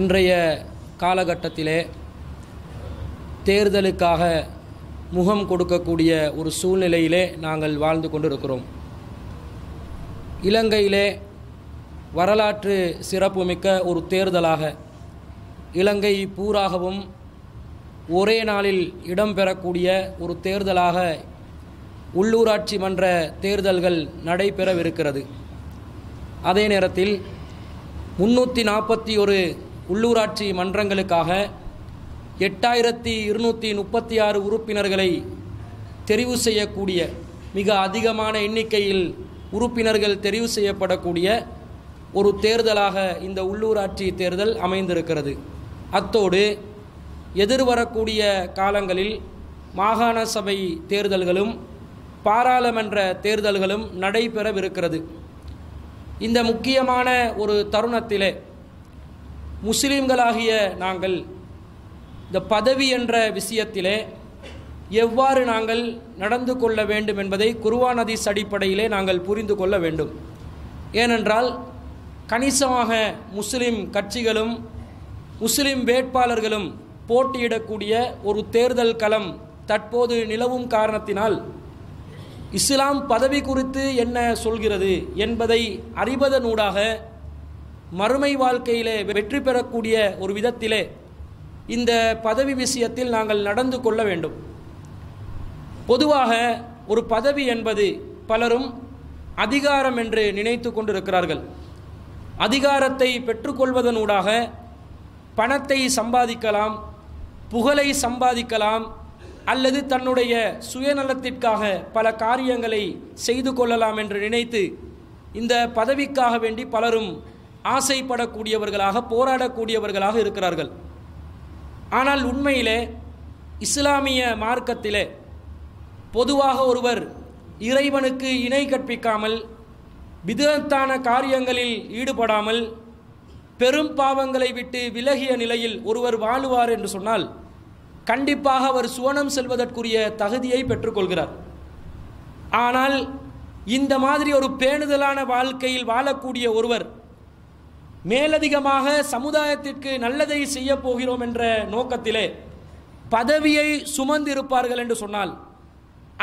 இன்றைய காலகட்டத்திலே தேர்தலுக்காக முகம் கொடுக்கக்கூடிய ஒரு சூழ்நிலையிலே நாங்கள் வாழ்ந்து கொண்டிருக்கிறோம் இலங்கையிலே வரலாற்று சிறப்புமிக்க ஒரு தேர்தலாக இலங்கை பூராகவும் ஒரே நாளில் இடம்பெறக்கூடிய ஒரு தேர்தலாக உள்ளூராட்சி மன்ற தேர்தல்கள் நடைபெறவிருக்கிறது அதே நேரத்தில் முன்னூற்றி நாற்பத்தி ஒரு உள்ளூராட்சி மன்றங்களுக்காக எட்டாயிரத்தி இருநூற்றி முப்பத்தி ஆறு உறுப்பினர்களை தெரிவு செய்யக்கூடிய மிக அதிகமான எண்ணிக்கையில் உறுப்பினர்கள் தெரிவு செய்யப்படக்கூடிய ஒரு தேர்தலாக இந்த உள்ளூராட்சி தேர்தல் அமைந்திருக்கிறது அத்தோடு எதிர்வரக்கூடிய காலங்களில் மாகாண சபை தேர்தல்களும் பாராளுமன்ற தேர்தல்களும் நடைபெறவிருக்கிறது இந்த முக்கியமான ஒரு தருணத்திலே முஸ்லீம்களாகிய நாங்கள் இந்த பதவி என்ற விஷயத்திலே எவ்வாறு நாங்கள் நடந்து கொள்ள வேண்டும் என்பதை குருவான் அதிஸ் அடிப்படையிலே நாங்கள் புரிந்து கொள்ள வேண்டும் ஏனென்றால் கணிசமாக முஸ்லீம் கட்சிகளும் முஸ்லீம் வேட்பாளர்களும் போட்டியிடக்கூடிய ஒரு தேர்தல் களம் தற்போது நிலவும் காரணத்தினால் இஸ்லாம் பதவி குறித்து என்ன சொல்கிறது என்பதை அறிவதனூடாக மறுமை வாழ்க்கையிலே வெற்றி பெறக்கூடிய ஒரு விதத்திலே இந்த பதவி விஷயத்தில் நாங்கள் நடந்து கொள்ள வேண்டும் பொதுவாக ஒரு பதவி என்பது பலரும் அதிகாரம் என்று நினைத்து கொண்டிருக்கிறார்கள் அதிகாரத்தை பெற்றுக்கொள்வதனூடாக பணத்தை சம்பாதிக்கலாம் புகழை சம்பாதிக்கலாம் அல்லது தன்னுடைய சுயநலத்திற்காக பல காரியங்களை செய்து கொள்ளலாம் என்று நினைத்து இந்த பதவிக்காக வேண்டி பலரும் ஆசைப்படக்கூடியவர்களாக போராடக்கூடியவர்களாக இருக்கிறார்கள் ஆனால் உண்மையிலே இஸ்லாமிய மார்க்கத்திலே பொதுவாக ஒருவர் இறைவனுக்கு இணை கற்பிக்காமல் விதத்தான காரியங்களில் ஈடுபடாமல் பெரும் பாவங்களை விட்டு விலகிய நிலையில் ஒருவர் வாழுவார் என்று சொன்னால் கண்டிப்பாக அவர் சுவனம் செல்வதற்குரிய தகுதியை பெற்றுக்கொள்கிறார் ஆனால் இந்த மாதிரி ஒரு பேணுதலான வாழ்க்கையில் வாழக்கூடிய ஒருவர் மேலதிகமாக சமுதாயத்திற்கு நல்லதை செய்ய போகிறோம் என்ற நோக்கத்திலே பதவியை சுமந்திருப்பார்கள் என்று சொன்னால்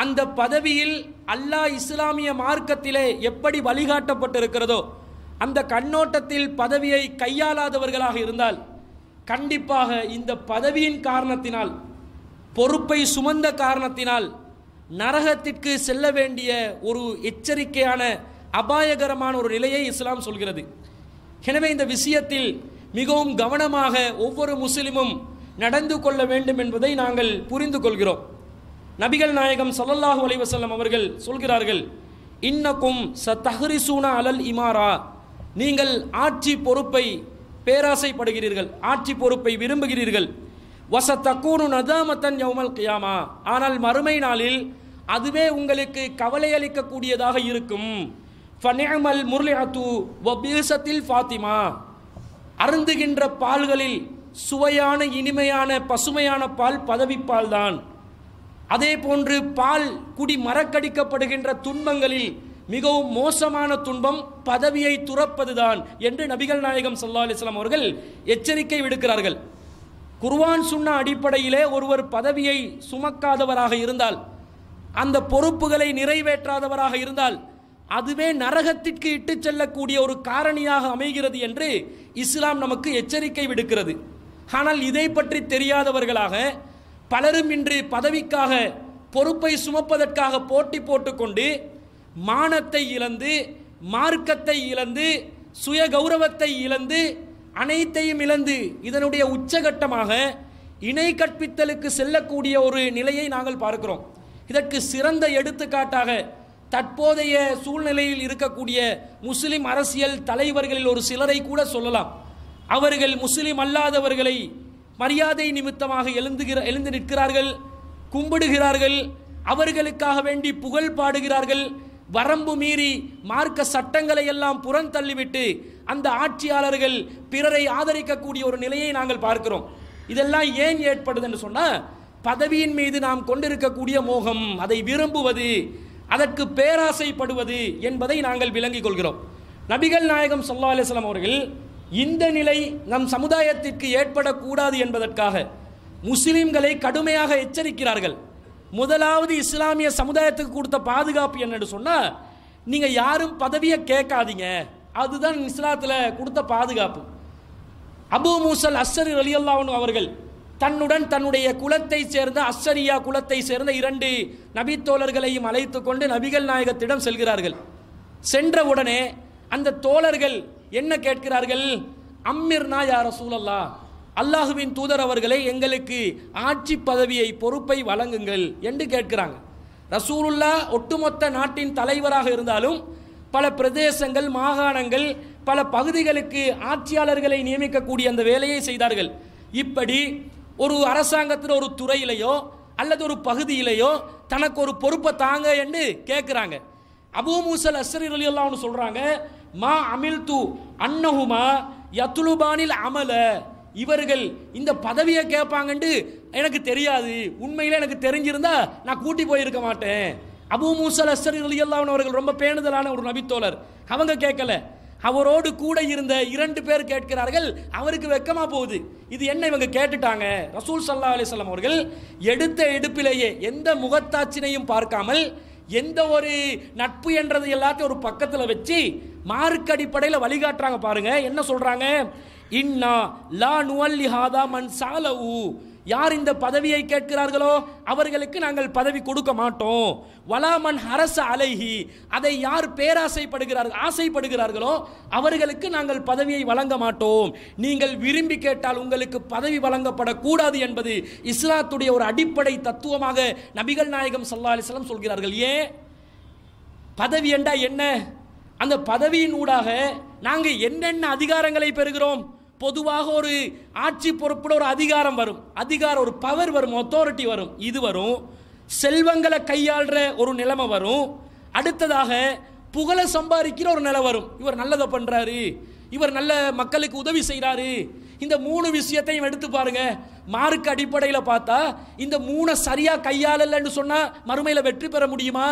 அந்த பதவியில் அல்லாஹ் இஸ்லாமிய மார்க்கத்திலே எப்படி வழிகாட்டப்பட்டிருக்கிறதோ அந்த கண்ணோட்டத்தில் பதவியை கையாளாதவர்களாக இருந்தால் கண்டிப்பாக இந்த பதவியின் காரணத்தினால் பொறுப்பை சுமந்த காரணத்தினால் நரகத்திற்கு செல்ல வேண்டிய ஒரு எச்சரிக்கையான அபாயகரமான ஒரு நிலையை இஸ்லாம் சொல்கிறது எனவே இந்த விஷயத்தில் மிகவும் கவனமாக ஒவ்வொரு முஸ்லிமும் நடந்து கொள்ள வேண்டும் என்பதை நாங்கள் புரிந்து கொள்கிறோம் நபிகள் நாயகம் சல்லல்லாஹு அலைவசல்லம் அவர்கள் சொல்கிறார்கள் இன்னக்கும் ச தஹரிசூனா அலல் இமாரா நீங்கள் ஆட்சி பொறுப்பை பேராசைப்படுகிறீர்கள் ஆட்சி பொறுப்பை விரும்புகிறீர்கள் வச தக்கூனு நதாமத்தன் யோமல் கியாமா ஆனால் மறுமை நாளில் அதுவே உங்களுக்கு கவலை அளிக்கக்கூடியதாக இருக்கும் ஃபனிஅமல் முர்லிஹத்து வபீசத்தில் ஃபாத்திமா அருந்துகின்ற பால்களில் சுவையான இனிமையான பசுமையான பால் பதவிப்பால் தான் அதே போன்று பால் குடி மரக்கடிக்கப்படுகின்ற துன்பங்களில் மிகவும் மோசமான துன்பம் பதவியை துறப்பதுதான் என்று நபிகள் நாயகம் சல்லா அலிஸ்லாம் அவர்கள் எச்சரிக்கை விடுக்கிறார்கள் குர்வான் சுண்ண அடிப்படையிலே ஒருவர் பதவியை சுமக்காதவராக இருந்தால் அந்த பொறுப்புகளை நிறைவேற்றாதவராக இருந்தால் அதுவே நரகத்திற்கு இட்டு செல்லக்கூடிய ஒரு காரணியாக அமைகிறது என்று இஸ்லாம் நமக்கு எச்சரிக்கை விடுக்கிறது ஆனால் இதை பற்றி தெரியாதவர்களாக பலரும் இன்று பதவிக்காக பொறுப்பை சுமப்பதற்காக போட்டி போட்டுக்கொண்டு மானத்தை இழந்து மார்க்கத்தை இழந்து சுய கௌரவத்தை இழந்து அனைத்தையும் இழந்து இதனுடைய உச்சகட்டமாக இணை கற்பித்தலுக்கு செல்லக்கூடிய ஒரு நிலையை நாங்கள் பார்க்கிறோம் இதற்கு சிறந்த எடுத்துக்காட்டாக தற்போதைய சூழ்நிலையில் இருக்கக்கூடிய முஸ்லிம் அரசியல் தலைவர்களில் ஒரு சிலரை கூட சொல்லலாம் அவர்கள் முஸ்லிம் அல்லாதவர்களை மரியாதை நிமித்தமாக எழுந்துகிற எழுந்து நிற்கிறார்கள் கும்பிடுகிறார்கள் அவர்களுக்காக வேண்டி புகழ் பாடுகிறார்கள் வரம்பு மீறி மார்க்க சட்டங்களை எல்லாம் புறந்தள்ளிவிட்டு அந்த ஆட்சியாளர்கள் பிறரை ஆதரிக்கக்கூடிய ஒரு நிலையை நாங்கள் பார்க்கிறோம் இதெல்லாம் ஏன் ஏற்படுதுன்னு சொன்னால் பதவியின் மீது நாம் கொண்டிருக்கக்கூடிய மோகம் அதை விரும்புவது அதற்கு பேராசைப்படுவது என்பதை நாங்கள் விளங்கிக் கொள்கிறோம் நபிகள் நாயகம் சொல்லா அலிஸ்லாம் அவர்கள் இந்த நிலை நம் சமுதாயத்திற்கு ஏற்படக்கூடாது என்பதற்காக முஸ்லிம்களை கடுமையாக எச்சரிக்கிறார்கள் முதலாவது இஸ்லாமிய சமுதாயத்துக்கு கொடுத்த பாதுகாப்பு என்னன்னு சொன்னால் நீங்கள் யாரும் பதவியை கேட்காதீங்க அதுதான் இஸ்லாத்தில் கொடுத்த பாதுகாப்பு அபு மூசல் அஸ்ஸர் அலி அல்லாவனு அவர்கள் தன்னுடன் தன்னுடைய குலத்தை சேர்ந்த அஸ்ஸரியா குலத்தை சேர்ந்த இரண்டு நபித்தோழர்களையும் அழைத்து கொண்டு நபிகள் நாயகத்திடம் செல்கிறார்கள் சென்ற உடனே அந்த தோழர்கள் என்ன கேட்கிறார்கள் அம்மிர்னா யார சூழல்லா அல்லாஹுவின் தூதர் அவர்களை எங்களுக்கு ஆட்சி பதவியை பொறுப்பை வழங்குங்கள் என்று கேட்கிறாங்க ரசூலுல்லா ஒட்டுமொத்த நாட்டின் தலைவராக இருந்தாலும் பல பிரதேசங்கள் மாகாணங்கள் பல பகுதிகளுக்கு ஆட்சியாளர்களை நியமிக்கக்கூடிய அந்த வேலையை செய்தார்கள் இப்படி ஒரு அரசாங்கத்தில் ஒரு துறையிலையோ அல்லது ஒரு பகுதியிலையோ தனக்கு ஒரு பொறுப்பை தாங்க என்று கேட்குறாங்க அபு மூசல் அஸ்ரி அலி அல்லான்னு சொல்கிறாங்க மா அமில் தூ அன்னஹுமா யத்துலுபானில் அமல இவர்கள் இந்த பதவியை கேட்பாங்கன்ட்டு எனக்கு தெரியாது உண்மையில் எனக்கு தெரிஞ்சிருந்தா நான் கூட்டி போயிருக்க மாட்டேன் அபு மூசல் அஸ்ரி அலி அவர்கள் ரொம்ப பேணுதலான ஒரு நபித்தோழர் அவங்க கேட்கலை அவரோடு கூட இருந்த இரண்டு பேர் கேட்கிறார்கள் அவருக்கு வெக்கமா போகுது இது என்ன இவங்க கேட்டுட்டாங்க ரசூல் சல்லா அலிஸ்லாம் அவர்கள் எடுத்த எடுப்பிலேயே எந்த முகத்தாட்சினையும் பார்க்காமல் எந்த ஒரு நட்பு என்றது எல்லாத்தையும் ஒரு பக்கத்தில் வச்சு மார்க் அடிப்படையில் வழிகாட்டுறாங்க பாருங்க என்ன சொல்றாங்க இன்னா லா நுவல்லி ஹாதா மன் சாலவு யார் இந்த பதவியை கேட்கிறார்களோ அவர்களுக்கு நாங்கள் பதவி கொடுக்க மாட்டோம் வலாமன் அரச அலைகி அதை யார் பேராசைப்படுகிறார்கள் ஆசைப்படுகிறார்களோ அவர்களுக்கு நாங்கள் பதவியை வழங்க மாட்டோம் நீங்கள் விரும்பி கேட்டால் உங்களுக்கு பதவி வழங்கப்படக்கூடாது என்பது இஸ்லாத்துடைய ஒரு அடிப்படை தத்துவமாக நபிகள் நாயகம் சல்லா அலிஸ்லாம் சொல்கிறார்கள் ஏன் பதவி என்றா என்ன அந்த பதவியின் ஊடாக நாங்கள் என்னென்ன அதிகாரங்களை பெறுகிறோம் பொதுவாக ஒரு ஆட்சி பொறுப்பில் ஒரு அதிகாரம் வரும் அதிகாரம் ஒரு பவர் வரும் அத்தாரிட்டி வரும் இது வரும் செல்வங்களை கையாள்ற ஒரு நிலைமை வரும் அடுத்ததாக புகழை சம்பாதிக்கிற ஒரு நிலை வரும் இவர் நல்லதை பண்ணுறாரு இவர் நல்ல மக்களுக்கு உதவி செய்கிறாரு இந்த மூணு விஷயத்தையும் எடுத்து பாருங்க மார்க் அடிப்படையில் பார்த்தா இந்த மூணை சரியாக கையாளலன்னு சொன்னால் மறுமையில் வெற்றி பெற முடியுமா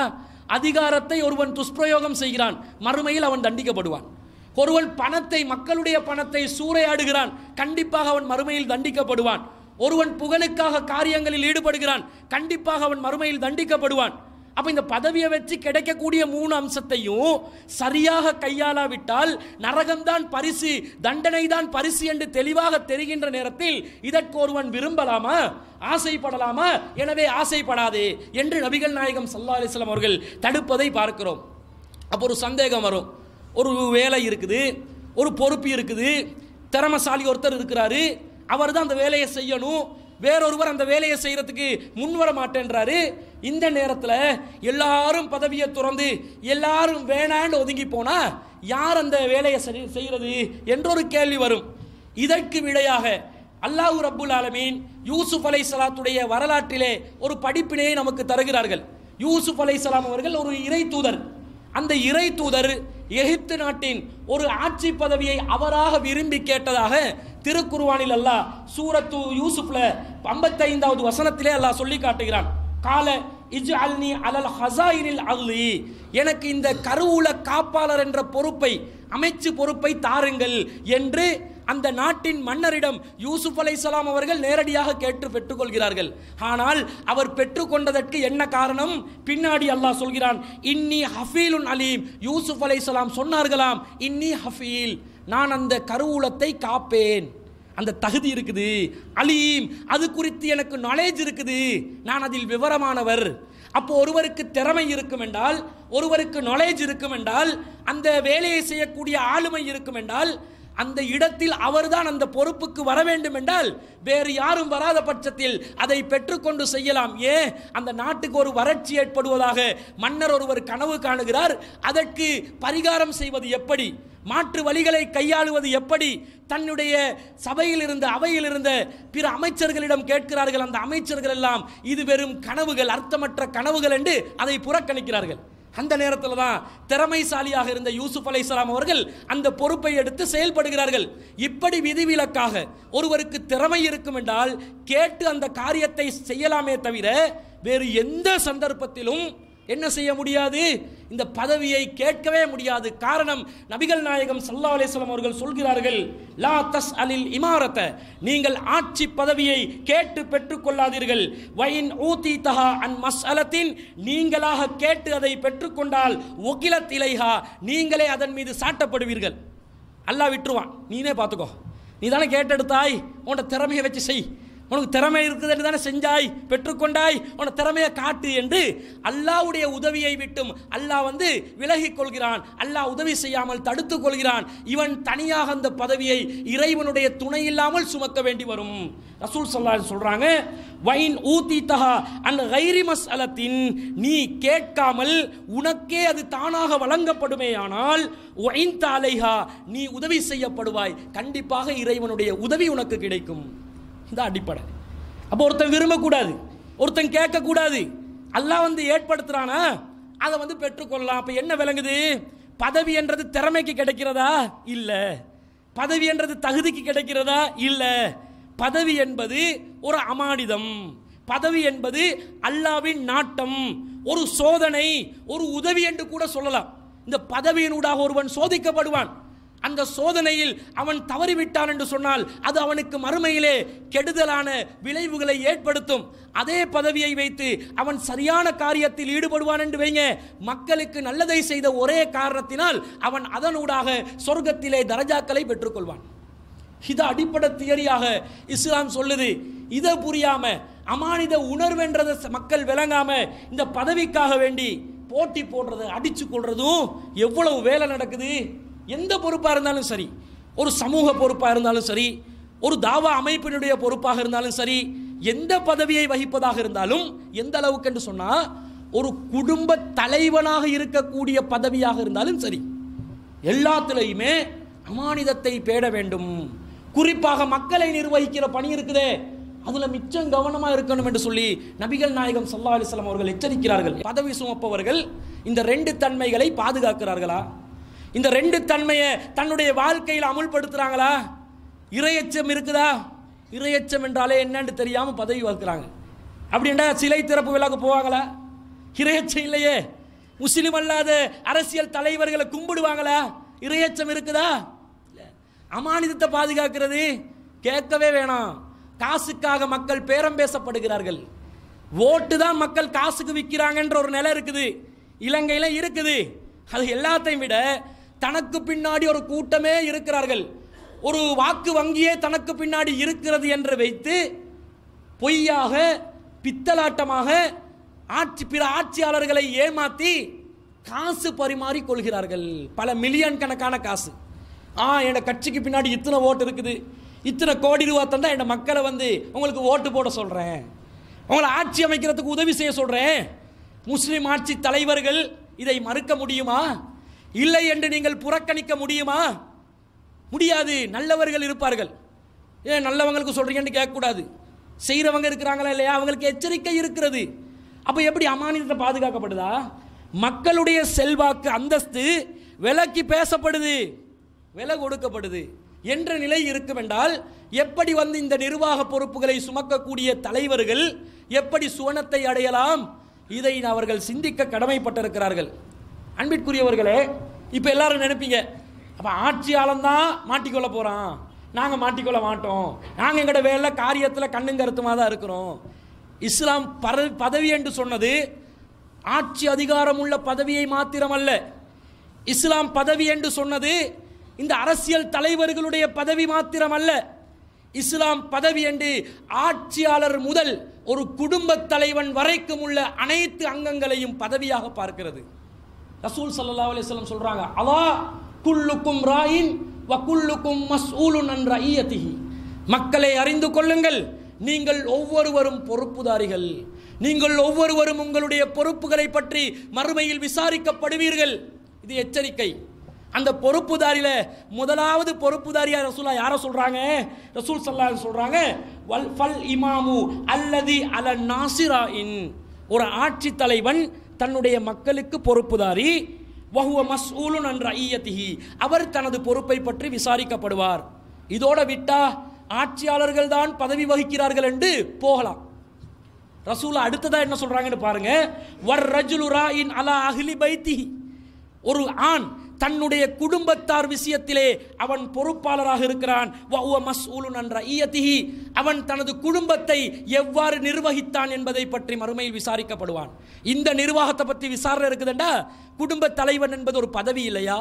அதிகாரத்தை ஒருவன் துஷ்பிரயோகம் செய்கிறான் மறுமையில் அவன் தண்டிக்கப்படுவான் ஒருவன் பணத்தை மக்களுடைய பணத்தை சூறையாடுகிறான் கண்டிப்பாக அவன் மறுமையில் தண்டிக்கப்படுவான் ஒருவன் புகழுக்காக காரியங்களில் ஈடுபடுகிறான் கண்டிப்பாக அவன் மறுமையில் தண்டிக்கப்படுவான் அப்போ இந்த பதவியை வச்சு கிடைக்கக்கூடிய மூணு அம்சத்தையும் சரியாக கையாளாவிட்டால் நரகம்தான் பரிசு தண்டனை தான் பரிசு என்று தெளிவாக தெரிகின்ற நேரத்தில் இதற்கு ஒருவன் விரும்பலாமா ஆசைப்படலாமா எனவே ஆசைப்படாதே என்று நபிகள் நாயகம் சல்லா அலிஸ்லாம் அவர்கள் தடுப்பதை பார்க்கிறோம் அப்போ ஒரு சந்தேகம் வரும் ஒரு வேலை இருக்குது ஒரு பொறுப்பு இருக்குது திறமசாலி ஒருத்தர் இருக்கிறாரு அவர் தான் அந்த வேலையை செய்யணும் வேறொருவர் அந்த வேலையை செய்கிறதுக்கு முன்வர மாட்டேன்றாரு இந்த நேரத்தில் எல்லாரும் பதவியை துறந்து எல்லாரும் வேணான்னு ஒதுங்கி போனால் யார் அந்த வேலையை செய்கிறது என்றொரு கேள்வி வரும் இதற்கு விடையாக அல்லாஹு ரப்புல் ஆலமீன் யூசுப் அலை சலாத்துடைய வரலாற்றிலே ஒரு படிப்பினையை நமக்கு தருகிறார்கள் யூசுப் அலை சலாம் அவர்கள் ஒரு இறை தூதர் அந்த இறை தூதர் எகிப்து நாட்டின் ஒரு ஆட்சி பதவியை அவராக விரும்பி கேட்டதாக திருக்குருவானில் அல்லாஹ் சூரத்து யூசுப்ல ஐந்தாவது வசனத்திலே அல்லாஹ் சொல்லி காட்டுகிறான் கால இஜ் அல்னி அலல் ஹசாயினில் அல்லி எனக்கு இந்த கருவூல காப்பாளர் என்ற பொறுப்பை அமைச்சு பொறுப்பை தாருங்கள் என்று அந்த நாட்டின் மன்னரிடம் யூசுப் சலாம் அவர்கள் நேரடியாக கேட்டு பெற்றுக்கொள்கிறார்கள் ஆனால் அவர் பெற்றுக்கொண்டதற்கு என்ன காரணம் பின்னாடி அல்லாஹ் சொல்கிறான் இன்னி ஹஃபீலுன் அலீம் யூசுப் சலாம் சொன்னார்களாம் இன்னி ஹஃபீல் நான் அந்த கருவூலத்தை காப்பேன் அந்த தகுதி இருக்குது அலீம் அது குறித்து எனக்கு நாலேஜ் இருக்குது நான் அதில் விவரமானவர் அப்போ ஒருவருக்கு திறமை இருக்கும் என்றால் ஒருவருக்கு நாலேஜ் இருக்கும் என்றால் அந்த வேலையை செய்யக்கூடிய ஆளுமை இருக்கும் என்றால் அந்த இடத்தில் அவர்தான் அந்த பொறுப்புக்கு வர வேண்டும் என்றால் வேறு யாரும் வராத பட்சத்தில் அதை பெற்றுக்கொண்டு செய்யலாம் ஏன் அந்த நாட்டுக்கு ஒரு வறட்சி ஏற்படுவதாக மன்னர் ஒருவர் கனவு காணுகிறார் அதற்கு பரிகாரம் செய்வது எப்படி மாற்று வழிகளை கையாளுவது எப்படி தன்னுடைய சபையில் இருந்த அவையில் இருந்த பிற அமைச்சர்களிடம் கேட்கிறார்கள் அந்த அமைச்சர்கள் எல்லாம் இது வெறும் கனவுகள் அர்த்தமற்ற கனவுகள் என்று அதை புறக்கணிக்கிறார்கள் அந்த நேரத்தில் தான் திறமைசாலியாக இருந்த யூசுப் அலை இஸ்லாம் அவர்கள் அந்த பொறுப்பை எடுத்து செயல்படுகிறார்கள் இப்படி விதிவிலக்காக ஒருவருக்கு திறமை இருக்கும் என்றால் கேட்டு அந்த காரியத்தை செய்யலாமே தவிர வேறு எந்த சந்தர்ப்பத்திலும் என்ன செய்ய முடியாது இந்த பதவியை கேட்கவே முடியாது காரணம் நபிகள் நாயகம் சல்லா அலிஸ்லாம் அவர்கள் சொல்கிறார்கள் லா தஸ் அலில் இமாரத்தை நீங்கள் ஆட்சி பதவியை கேட்டு பெற்றுக்கொள்ளாதீர்கள் வயின் ஊத்தி தஹா அன் மஸ் அலத்தின் நீங்களாக கேட்டு அதை பெற்றுக்கொண்டால் ஒகிலத் இலைஹா நீங்களே அதன் மீது சாட்டப்படுவீர்கள் அல்லா விட்டுருவான் நீனே பார்த்துக்கோ நீ தானே கேட்டெடுத்தாய் உன்ட திறமையை வச்சு செய் உனக்கு திறமை இருக்குது என்று தானே செஞ்சாய் பெற்றுக்கொண்டாய் உன திறமையை காட்டு என்று அல்லாவுடைய உதவியை விட்டும் அல்லாஹ் வந்து விலகிக் கொள்கிறான் அல்லாஹ் உதவி செய்யாமல் தடுத்துக் கொள்கிறான் இவன் தனியாக அந்த பதவியை இறைவனுடைய துணை இல்லாமல் சுமக்க வேண்டி வரும் ரசூல் சொல்லா சொல்றாங்க வைன் ஊத்தி தகா அந்த கைரிமஸ் அலத்தின் நீ கேட்காமல் உனக்கே அது தானாக வழங்கப்படுமே ஆனால் ஒயின் தாலைஹா நீ உதவி செய்யப்படுவாய் கண்டிப்பாக இறைவனுடைய உதவி உனக்கு கிடைக்கும் இந்த அடிப்படை அப்போ ஒருத்தன் விரும்பக்கூடாது ஒருத்தன் கேட்கக்கூடாது அல்லாஹ் வந்து ஏற்படுத்துகிறானா அதை வந்து பெற்றுக்கொள்ளலாம் அப்போ என்ன விளங்குது பதவி என்றது திறமைக்கு கிடைக்கிறதா இல்லை பதவி என்றது தகுதிக்கு கிடைக்கிறதா இல்லை பதவி என்பது ஒரு அமானிதம் பதவி என்பது அல்லாவின் நாட்டம் ஒரு சோதனை ஒரு உதவி என்று கூட சொல்லலாம் இந்த பதவியினூடாக ஒருவன் சோதிக்கப்படுவான் அந்த சோதனையில் அவன் தவறிவிட்டான் என்று சொன்னால் அது அவனுக்கு மறுமையிலே கெடுதலான விளைவுகளை ஏற்படுத்தும் அதே பதவியை வைத்து அவன் சரியான காரியத்தில் ஈடுபடுவான் என்று வைங்க மக்களுக்கு நல்லதை செய்த ஒரே காரணத்தினால் அவன் அதனூடாக சொர்க்கத்திலே தரஜாக்களை பெற்றுக்கொள்வான் இது அடிப்படை தியரியாக இஸ்லாம் சொல்லுது இதை புரியாம அமானித உணர்வென்றதை மக்கள் விளங்காம இந்த பதவிக்காக வேண்டி போட்டி போடுறது அடிச்சு கொள்றதும் எவ்வளவு வேலை நடக்குது எந்த பொறுப்பாக இருந்தாலும் சரி ஒரு சமூக பொறுப்பாக இருந்தாலும் சரி ஒரு தாவா அமைப்பினுடைய பொறுப்பாக இருந்தாலும் சரி எந்த பதவியை வகிப்பதாக இருந்தாலும் எந்த அளவுக்கு என்று சொன்னால் ஒரு குடும்ப தலைவனாக இருக்கக்கூடிய பதவியாக இருந்தாலும் சரி எல்லாத்துலேயுமே அமானிதத்தை பேட வேண்டும் குறிப்பாக மக்களை நிர்வகிக்கிற பணி இருக்குதே அதில் மிச்சம் கவனமாக இருக்கணும் என்று சொல்லி நபிகள் நாயகம் சல்லா அலிஸ்லாம் அவர்கள் எச்சரிக்கிறார்கள் பதவி சுமப்பவர்கள் இந்த ரெண்டு தன்மைகளை பாதுகாக்கிறார்களா இந்த ரெண்டு தன்மையை தன்னுடைய வாழ்க்கையில் அமுல்படுத்துகிறாங்களா இரையச்சம் இருக்குதா இரையச்சம் என்றாலே என்னன்னு தெரியாமல் பதவி வகுக்கிறாங்க அப்படின்னா சிலை திறப்பு விழாக்கு போவாங்களா இரையச்சம் இல்லையே முஸ்லீம் அல்லாத அரசியல் தலைவர்களை கும்பிடுவாங்களா இரையச்சம் இருக்குதா அமானிதத்தை பாதுகாக்கிறது கேட்கவே வேணாம் காசுக்காக மக்கள் பேரம் பேசப்படுகிறார்கள் ஓட்டு தான் மக்கள் காசுக்கு விற்கிறாங்கன்ற ஒரு நிலை இருக்குது இலங்கையில் இருக்குது அது எல்லாத்தையும் விட தனக்கு பின்னாடி ஒரு கூட்டமே இருக்கிறார்கள் ஒரு வாக்கு வங்கியே தனக்கு பின்னாடி இருக்கிறது என்று வைத்து பொய்யாக பித்தலாட்டமாக ஆட்சி பிற ஆட்சியாளர்களை ஏமாற்றி காசு பரிமாறி கொள்கிறார்கள் பல மில்லியன் கணக்கான காசு ஆ என் கட்சிக்கு பின்னாடி இத்தனை ஓட்டு இருக்குது இத்தனை கோடி ரூபா தந்தால் என் மக்களை வந்து உங்களுக்கு ஓட்டு போட சொல்கிறேன் உங்களை ஆட்சி அமைக்கிறதுக்கு உதவி செய்ய சொல்கிறேன் முஸ்லீம் ஆட்சி தலைவர்கள் இதை மறுக்க முடியுமா இல்லை என்று நீங்கள் புறக்கணிக்க முடியுமா முடியாது நல்லவர்கள் இருப்பார்கள் ஏன் நல்லவங்களுக்கு சொல்கிறீங்கன்னு கேட்கக்கூடாது செய்கிறவங்க இருக்கிறாங்களா இல்லையா அவங்களுக்கு எச்சரிக்கை இருக்கிறது அப்போ எப்படி அமானியத்தை பாதுகாக்கப்படுதா மக்களுடைய செல்வாக்கு அந்தஸ்து விலக்கி பேசப்படுது விலை கொடுக்கப்படுது என்ற நிலை இருக்கும் என்றால் எப்படி வந்து இந்த நிர்வாக பொறுப்புகளை சுமக்கக்கூடிய தலைவர்கள் எப்படி சுவனத்தை அடையலாம் இதை அவர்கள் சிந்திக்க கடமைப்பட்டிருக்கிறார்கள் அன்பிற்குரியவர்களே இப்போ எல்லாரும் நினைப்பீங்க அப்போ ஆட்சியாளன் தான் மாட்டிக்கொள்ள போகிறான் நாங்கள் மாட்டிக்கொள்ள மாட்டோம் நாங்கள் எங்களோட வேலை காரியத்தில் கண்ணுங்கருத்துமாக தான் இருக்கிறோம் இஸ்லாம் பர பதவி என்று சொன்னது ஆட்சி அதிகாரம் உள்ள பதவியை மாத்திரமல்ல இஸ்லாம் பதவி என்று சொன்னது இந்த அரசியல் தலைவர்களுடைய பதவி மாத்திரமல்ல இஸ்லாம் பதவி என்று ஆட்சியாளர் முதல் ஒரு குடும்ப தலைவன் வரைக்கும் உள்ள அனைத்து அங்கங்களையும் பதவியாக பார்க்கிறது ரசூல் சல்லா அலிஸ்லாம் சொல்கிறாங்க அலா குல்லுக்கும் ராயின் வ குல்லுக்கும் மஸ்ஊலுன் அன் ரஈயத்திஹி மக்களை அறிந்து கொள்ளுங்கள் நீங்கள் ஒவ்வொருவரும் பொறுப்புதாரிகள் நீங்கள் ஒவ்வொருவரும் உங்களுடைய பொறுப்புகளை பற்றி மறுமையில் விசாரிக்கப்படுவீர்கள் இது எச்சரிக்கை அந்த பொறுப்புதாரியில் முதலாவது பொறுப்புதாரியாக ரசூலா யாரை சொல்கிறாங்க ரசூல் சல்லா சொல்கிறாங்க வல் ஃபல் இமாமு அல்லது அல நாசிராயின் ஒரு ஆட்சி தலைவன் தன்னுடைய மக்களுக்கு பொறுப்புதாரி வஹுவ மஸ்ஊலுன் என்ற ஐயத்திகி அவர் தனது பொறுப்பை பற்றி விசாரிக்கப்படுவார் இதோட விட்டா ஆட்சியாளர்கள் தான் பதவி வகிக்கிறார்கள் என்று போகலாம் ரசூலா அடுத்ததா என்ன சொல்றாங்கன்னு பாருங்க வர் ரஜுலு ராயின் அலா அஹ்லி பைத்தி ஒரு ஆண் தன்னுடைய குடும்பத்தார் விஷயத்திலே அவன் பொறுப்பாளராக இருக்கிறான் அவன் தனது குடும்பத்தை எவ்வாறு நிர்வகித்தான் என்பதை பற்றி மறுமையில் விசாரிக்கப்படுவான் இந்த நிர்வாகத்தை பற்றி விசாரணை இருக்குதுண்டா குடும்ப தலைவன் என்பது ஒரு பதவி இல்லையா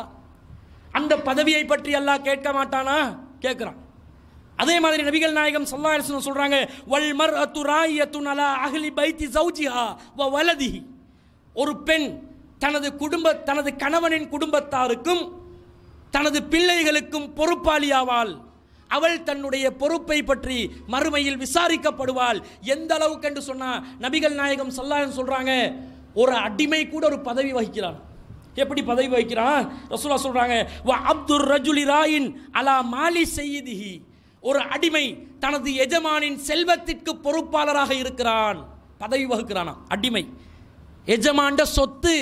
அந்த பதவியை பற்றி எல்லாம் கேட்க மாட்டானா கேட்குறான் அதே மாதிரி நபிகள் நாயகம் சல்லா சொல்றாங்க சொல்கிறாங்க வல் மர் அத்து ராய் அத்து நலா அகலி பைத்தி சௌஜிஹா வலதிஹி ஒரு பெண் தனது குடும்ப தனது கணவனின் குடும்பத்தாருக்கும் தனது பிள்ளைகளுக்கும் பொறுப்பாளியாவாள் அவள் தன்னுடைய பொறுப்பை பற்றி மறுமையில் விசாரிக்கப்படுவாள் எந்த அளவுக்கு என்று சொன்னா நபிகள் நாயகம் சல்லான்னு சொல்றாங்க ஒரு அடிமை கூட ஒரு பதவி வகிக்கிறான் எப்படி பதவி வகிக்கிறான் ரசூலா சொல்றாங்க அப்துல் ரஜுலி ராயின் அலா மாலி செய்திஹி ஒரு அடிமை தனது எஜமானின் செல்வத்திற்கு பொறுப்பாளராக இருக்கிறான் பதவி வகுக்கிறானா அடிமை எஜமாண்ட சொத்து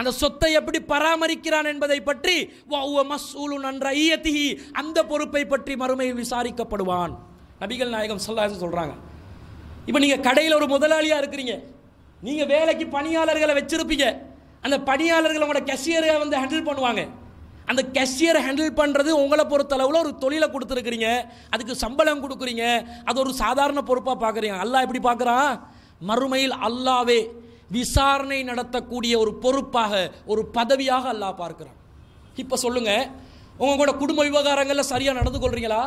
அந்த சொத்தை எப்படி பராமரிக்கிறான் என்பதை பற்றி அந்த பொறுப்பை பற்றி மறுமையில் விசாரிக்கப்படுவான் நபிகள் நாயகம் சொல்லாசன் சொல்கிறாங்க இப்போ நீங்கள் கடையில் ஒரு முதலாளியாக இருக்கிறீங்க நீங்கள் வேலைக்கு பணியாளர்களை வச்சுருப்பீங்க அந்த பணியாளர்கள் உங்களோட கெஷியரை வந்து ஹேண்டில் பண்ணுவாங்க அந்த கெஷியரை ஹேண்டில் பண்ணுறது உங்களை பொறுத்தளவில் ஒரு தொழிலை கொடுத்துருக்குறீங்க அதுக்கு சம்பளம் கொடுக்குறீங்க அது ஒரு சாதாரண பொறுப்பாக பார்க்குறீங்க அல்லா எப்படி பார்க்குறான் மறுமையில் அல்லாவே விசாரணை நடத்தக்கூடிய ஒரு பொறுப்பாக ஒரு பதவியாக அல்லாஹ் பார்க்குறான் இப்போ சொல்லுங்கள் உங்க கூட குடும்ப விவகாரங்களில் சரியாக நடந்து கொள்றீங்களா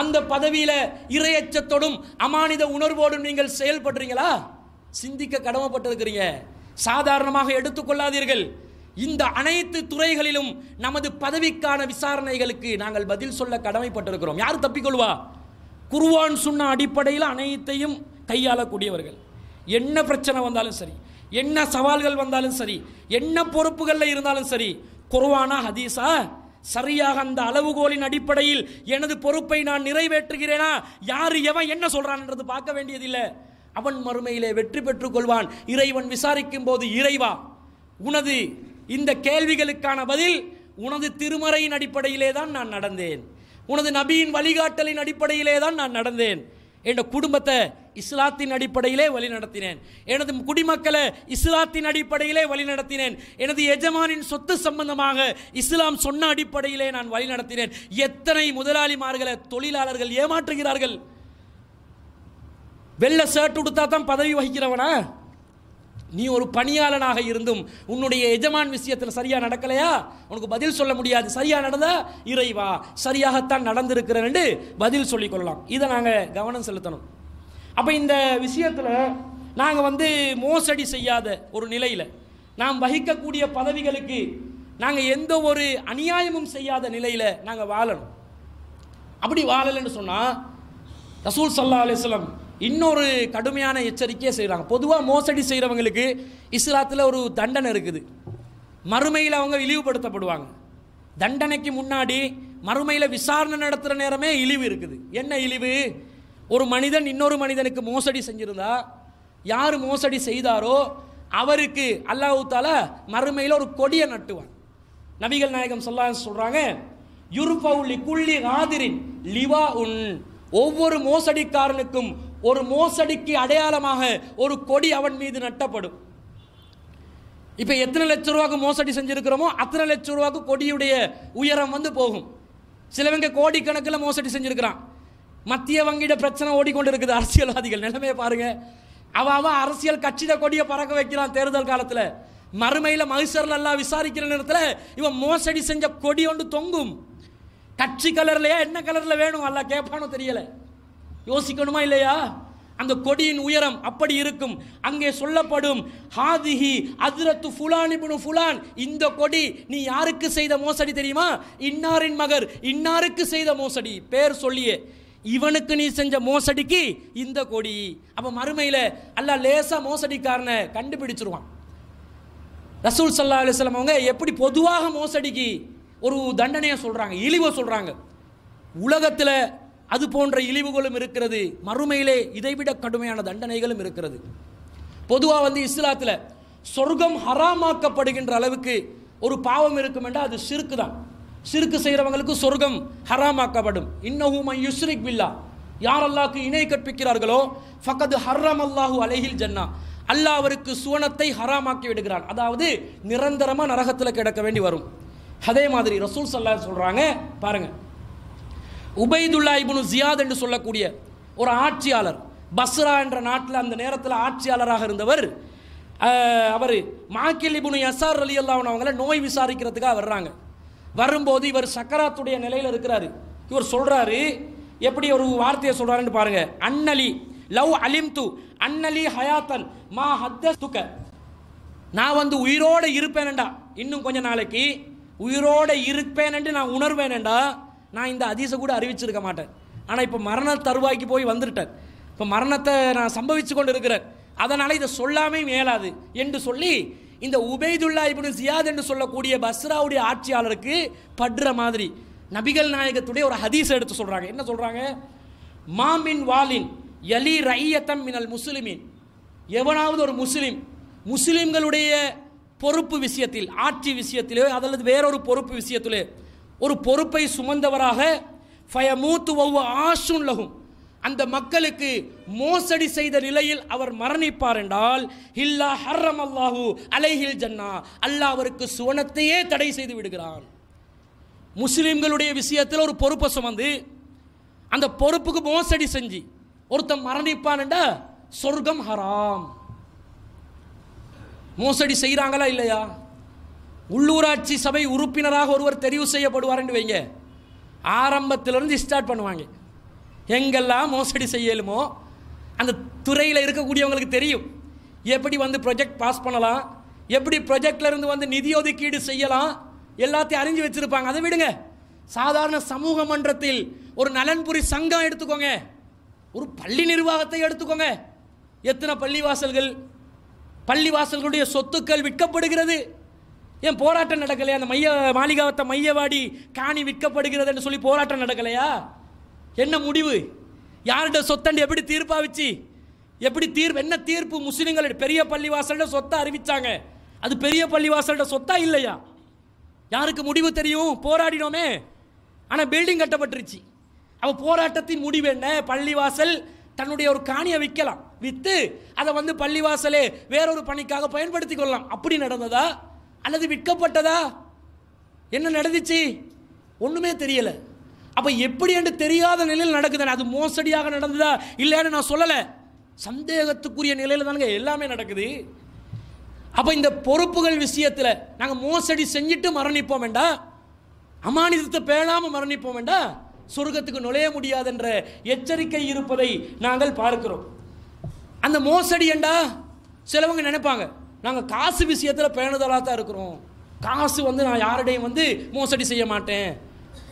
அந்த பதவியில் இரையச்சத்தோடும் அமானித உணர்வோடும் நீங்கள் செயல்படுறீங்களா சிந்திக்க கடமைப்பட்டிருக்கிறீங்க சாதாரணமாக எடுத்துக்கொள்ளாதீர்கள் இந்த அனைத்து துறைகளிலும் நமது பதவிக்கான விசாரணைகளுக்கு நாங்கள் பதில் சொல்ல கடமைப்பட்டிருக்கிறோம் யார் தப்பிக்கொள்வா குருவான் சொன்ன அடிப்படையில் அனைத்தையும் கையாளக்கூடியவர்கள் என்ன பிரச்சனை வந்தாலும் சரி என்ன சவால்கள் வந்தாலும் சரி என்ன பொறுப்புகளில் இருந்தாலும் சரி குருவானா ஹதீஸா சரியாக அந்த அளவுகோலின் அடிப்படையில் எனது பொறுப்பை நான் நிறைவேற்றுகிறேனா யார் எவன் என்ன சொல்கிறான்ன்றது பார்க்க வேண்டியதில்லை அவன் மறுமையிலே வெற்றி பெற்றுக் கொள்வான் இறைவன் விசாரிக்கும் போது இறைவா உனது இந்த கேள்விகளுக்கான பதில் உனது திருமறையின் அடிப்படையிலே தான் நான் நடந்தேன் உனது நபியின் வழிகாட்டலின் அடிப்படையிலே தான் நான் நடந்தேன் என்ற குடும்பத்தை இஸ்லாத்தின் அடிப்படையிலே வழி நடத்தினேன் எனது குடிமக்களை இஸ்லாத்தின் அடிப்படையிலே வழி நடத்தினேன் எனது எஜமானின் சொத்து சம்பந்தமாக இஸ்லாம் சொன்ன அடிப்படையிலே நான் வழி நடத்தினேன் எத்தனை முதலாளிமார்களை தொழிலாளர்கள் ஏமாற்றுகிறார்கள் வெள்ள ஷர்ட் கொடுத்தா தான் பதவி வகிக்கிறவனா நீ ஒரு பணியாளனாக இருந்தும் உன்னுடைய எஜமான் விஷயத்தில் சரியாக நடக்கலையா உனக்கு பதில் சொல்ல முடியாது சரியாக நடந்தா இறைவா சரியாகத்தான் நடந்திருக்கிறேன் பதில் சொல்லிக்கொள்ளலாம் இதை நாங்கள் கவனம் செலுத்தணும் அப்போ இந்த விஷயத்தில் நாங்கள் வந்து மோசடி செய்யாத ஒரு நிலையில் நாம் வகிக்கக்கூடிய பதவிகளுக்கு நாங்கள் எந்த ஒரு அநியாயமும் செய்யாத நிலையில் நாங்கள் வாழணும் அப்படி வாழலைன்னு சொன்னால் ரசூல் சல்லா அலிஸ்லம் இன்னொரு கடுமையான எச்சரிக்கையை செய்கிறாங்க பொதுவாக மோசடி செய்கிறவங்களுக்கு இஸ்லாத்தில் ஒரு தண்டனை இருக்குது மறுமையில் அவங்க இழிவுபடுத்தப்படுவாங்க தண்டனைக்கு முன்னாடி மறுமையில் விசாரணை நடத்துகிற நேரமே இழிவு இருக்குது என்ன இழிவு ஒரு மனிதன் இன்னொரு மனிதனுக்கு மோசடி செஞ்சிருந்தா யார் மோசடி செய்தாரோ அவருக்கு அல்லாஹூத்தால மறுமையில் ஒரு கொடியை நட்டுவான் நபிகள் நாயகம் சொல்ல சொல்கிறாங்க குள்ளி லிவா உன் ஒவ்வொரு மோசடிக்காரனுக்கும் ஒரு மோசடிக்கு அடையாளமாக ஒரு கொடி அவன் மீது நட்டப்படும் இப்போ எத்தனை லட்ச ரூபாய்க்கு மோசடி செஞ்சுருக்கிறோமோ அத்தனை லட்ச ரூபாய்க்கு கொடியுடைய உயரம் வந்து போகும் சிலவங்க கோடிக்கணக்கில் மோசடி செஞ்சுருக்கிறான் மத்திய வங்கியிட பிரச்சனை ஓடிக்கொண்டிருக்குது அரசியல்வாதிகள் நிலைமையை பாருங்க அவன் அரசியல் கட்சியிட கொடியை பறக்க வைக்கிறான் தேர்தல் காலத்தில் மறுமையில் மகிசர்ல எல்லாம் விசாரிக்கிற நேரத்தில் இவன் மோசடி செஞ்ச கொடி ஒன்று தொங்கும் கட்சி கலர்லையா என்ன கலரில் வேணும் அல்ல கேட்பானோ தெரியலை யோசிக்கணுமா இல்லையா அந்த கொடியின் உயரம் அப்படி இருக்கும் அங்கே சொல்லப்படும் ஹாதிஹி அதிரத்து ஃபுலான் இபுனு ஃபுலான் இந்த கொடி நீ யாருக்கு செய்த மோசடி தெரியுமா இன்னாரின் மகர் இன்னாருக்கு செய்த மோசடி பேர் சொல்லியே இவனுக்கு நீ செஞ்ச மோசடிக்கு இந்த கொடி அப்போ மறுமையில் அல்ல லேசாக மோசடிக்காரனை கண்டுபிடிச்சிருவான் ரசூல் சல்லா அலுவலம் அவங்க எப்படி பொதுவாக மோசடிக்கு ஒரு தண்டனையை சொல்கிறாங்க இழிவை சொல்கிறாங்க உலகத்தில் அது போன்ற இழிவுகளும் இருக்கிறது மறுமையிலே இதைவிட கடுமையான தண்டனைகளும் இருக்கிறது பொதுவாக வந்து இஸ்லாத்தில் சொர்க்கம் ஹராமாக்கப்படுகின்ற அளவுக்கு ஒரு பாவம் இருக்கும் என்றால் அது சிறுக்கு தான் சிறுக்கு செய்கிறவங்களுக்கு சொர்க்கம் ஹராமாக்கப்படும் இன்னஹூமை யுஸ்ரிக் பில்லா யார் அல்லாஹ்க்கு இணை கற்பிக்கிறார்களோ ஃபக்கது ஹர்ரம் அல்லாஹூ அலைஹில் ஜன்னா அல்லாஹ் அவருக்கு சுவனத்தை ஹராமாக்கி விடுகிறான் அதாவது நிரந்தரமாக நரகத்தில் கிடக்க வேண்டி வரும் அதே மாதிரி ரசூல் சல்லா சொல்கிறாங்க பாருங்க உபைதுல்லா இபுனு ஜியாத் என்று சொல்லக்கூடிய ஒரு ஆட்சியாளர் பஸ்ரா என்ற நாட்டில் அந்த நேரத்தில் ஆட்சியாளராக இருந்தவர் அவர் மாக்கில் இபுனு எஸ்ஆர் அலி அல்லாவன் அவங்கள நோய் விசாரிக்கிறதுக்காக வர்றாங்க வரும்போது இவர் சக்கராத்துடைய நிலையில் இருக்கிறாரு இவர் சொல்றாரு எப்படி ஒரு வார்த்தையை சொல்றாருன்னு பாருங்க அன்னலி லவ் அலிம் து அன்னலி ஹயாத்தன் மா ஹத்த துக்க நான் வந்து உயிரோடு இருப்பேனண்டா இன்னும் கொஞ்ச நாளைக்கு உயிரோடு இருப்பேன் நான் உணர்வேனண்டா நான் இந்த அதிசை கூட அறிவிச்சிருக்க மாட்டேன் ஆனால் இப்போ மரண தருவாய்க்கு போய் வந்துட்டேன் இப்போ மரணத்தை நான் சம்பவித்து கொண்டு இருக்கிறேன் அதனால் இதை சொல்லாமே மேலாது என்று சொல்லி இந்த உபைதுல்லா இப்படி ஜியாத் என்று சொல்லக்கூடிய பஸ்ராவுடைய ஆட்சியாளருக்கு படுற மாதிரி நபிகள் நாயகத்துடைய ஒரு ஹதீஸ் எடுத்து சொல்கிறாங்க என்ன சொல்கிறாங்க மாமின் வாலின் எலி ரையத்தம் மினல் முஸ்லிமின் எவனாவது ஒரு முஸ்லீம் முஸ்லீம்களுடைய பொறுப்பு விஷயத்தில் ஆட்சி விஷயத்திலே அதல்லது வேறொரு பொறுப்பு விஷயத்திலே ஒரு பொறுப்பை சுமந்தவராக ஃபயமூத்து ஒவ்வொரு ஆஷுன் லகும் அந்த மக்களுக்கு மோசடி செய்த நிலையில் அவர் மரணிப்பார் என்றால் ஹில்லா ஹர்ரம் அல்லாஹூ அலைஹில் ஜன்னா அல்லாஹ் அவருக்கு சுவனத்தையே தடை செய்து விடுகிறான் முஸ்லீம்களுடைய விஷயத்தில் ஒரு பொறுப்பை சுமந்து அந்த பொறுப்புக்கு மோசடி செஞ்சு ஒருத்தன் மரணிப்பான்டா சொர்க்கம் ஹராம் மோசடி செய்கிறாங்களா இல்லையா உள்ளூராட்சி சபை உறுப்பினராக ஒருவர் தெரிவு செய்யப்படுவார்னு வைங்க ஆரம்பத்திலிருந்து ஸ்டார்ட் பண்ணுவாங்க எங்கெல்லாம் மோசடி செய்யலுமோ அந்த துறையில் இருக்கக்கூடியவங்களுக்கு தெரியும் எப்படி வந்து ப்ரொஜெக்ட் பாஸ் பண்ணலாம் எப்படி ப்ரொஜெக்ட்லேருந்து வந்து நிதி ஒதுக்கீடு செய்யலாம் எல்லாத்தையும் அறிஞ்சு வச்சுருப்பாங்க அதை விடுங்க சாதாரண சமூக மன்றத்தில் ஒரு நலன்புரி சங்கம் எடுத்துக்கோங்க ஒரு பள்ளி நிர்வாகத்தை எடுத்துக்கோங்க எத்தனை பள்ளிவாசல்கள் பள்ளிவாசல்களுடைய சொத்துக்கள் விற்கப்படுகிறது ஏன் போராட்டம் நடக்கலையா அந்த மைய மாளிகாவத்தை மையவாடி காணி விற்கப்படுகிறது என்று சொல்லி போராட்டம் நடக்கலையா என்ன முடிவு யார்கிட்ட சொத்தண்டு எப்படி வச்சு எப்படி தீர்ப்பு என்ன தீர்ப்பு முஸ்லீம்கள் பெரிய பள்ளிவாசல்ட சொத்தை அறிவிச்சாங்க அது பெரிய பள்ளிவாசல்ட சொத்தா இல்லையா யாருக்கு முடிவு தெரியும் போராடினோமே ஆனால் பில்டிங் கட்டப்பட்டுருச்சு அவள் போராட்டத்தின் முடிவு என்ன பள்ளிவாசல் தன்னுடைய ஒரு காணியை விற்கலாம் விற்று அதை வந்து பள்ளிவாசலே வேறொரு பணிக்காக பயன்படுத்தி கொள்ளலாம் அப்படி நடந்ததா அல்லது விற்கப்பட்டதா என்ன நடந்துச்சு ஒன்றுமே தெரியலை அப்போ எப்படி என்று தெரியாத நிலையில் நடக்குது அது மோசடியாக நடந்ததா இல்லைன்னு நான் சொல்லலை சந்தேகத்துக்குரிய நிலையில் தானுங்க எல்லாமே நடக்குது அப்போ இந்த பொறுப்புகள் விஷயத்தில் நாங்கள் மோசடி செஞ்சுட்டு மரணிப்போம் வேண்டாம் அமானிதத்தை பேணாமல் மரணிப்போம் வேண்டாம் சொர்க்கத்துக்கு நுழைய முடியாது என்ற எச்சரிக்கை இருப்பதை நாங்கள் பார்க்கிறோம் அந்த மோசடி என்றா சிலவங்க நினைப்பாங்க நாங்கள் காசு விஷயத்தில் பேணுதலாக தான் இருக்கிறோம் காசு வந்து நான் யாருடையும் வந்து மோசடி செய்ய மாட்டேன்